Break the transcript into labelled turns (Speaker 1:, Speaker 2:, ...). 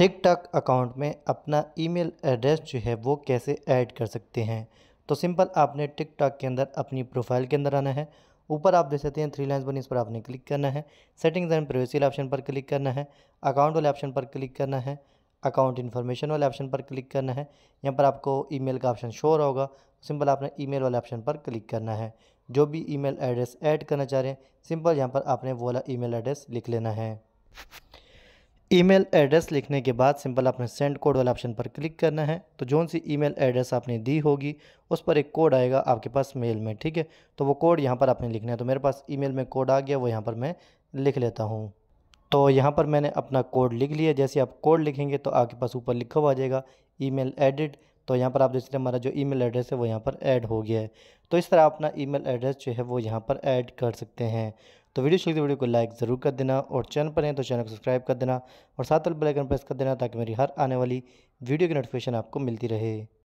Speaker 1: TikTok account में अपना email address जो है वो कैसे ऐड कर सकते हैं तो सिंपल आपने टिकटॉक के अंदर अपनी प्रोफाइल के अंदर आना है ऊपर आप देख सकते हैं थ्री लाइन्स बनी इस पर आपने क्लिक करना है सेटिंग्स एंड प्रिवेसी ऑप्शन पर क्लिक करना है अकाउंट वाले ऑप्शन पर क्लिक करना है अकाउंट इन्फॉर्मेशन वाले ऑप्शन पर क्लिक करना है यहाँ पर आपको ई का ऑप्शन शो रहा होगा सिंपल आपने ई वाले ऑप्शन पर क्लिक करना है जो भी ई एड्रेस ऐड करना चाह रहे हैं सिंपल यहाँ पर आपने वो वाला ई एड्रेस लिख लेना है ईमेल एड्रेस लिखने के बाद सिंपल आपने सेंड कोड वाला ऑप्शन पर क्लिक करना है तो जौन सी ईमेल एड्रेस आपने दी होगी उस पर एक कोड आएगा आपके पास मेल में ठीक है तो वो कोड यहाँ पर आपने लिखना है तो मेरे पास ईमेल में कोड आ गया वो यहाँ पर मैं लिख लेता हूँ तो यहाँ पर मैंने अपना कोड लिख लिया जैसे आप कोड लिखेंगे तो आपके पास ऊपर लिखा हुआ आ जाएगा ई मेल तो यहाँ पर आप देख सकते हैं हमारा जो ईमेल एड्रेस है वो यहाँ पर ऐड हो गया है तो इस तरह अपना ईमेल एड्रेस जो है वो यहाँ पर ऐड कर सकते हैं तो वीडियो शुरू वीडियो को लाइक ज़रूर कर देना और चैनल पर हैं तो चैनल को सब्सक्राइब कर देना और साथ बेल आइकन प्रेस कर देना ताकि मेरी हर आने वाली वीडियो की नोटिफिकेशन आपको मिलती रहे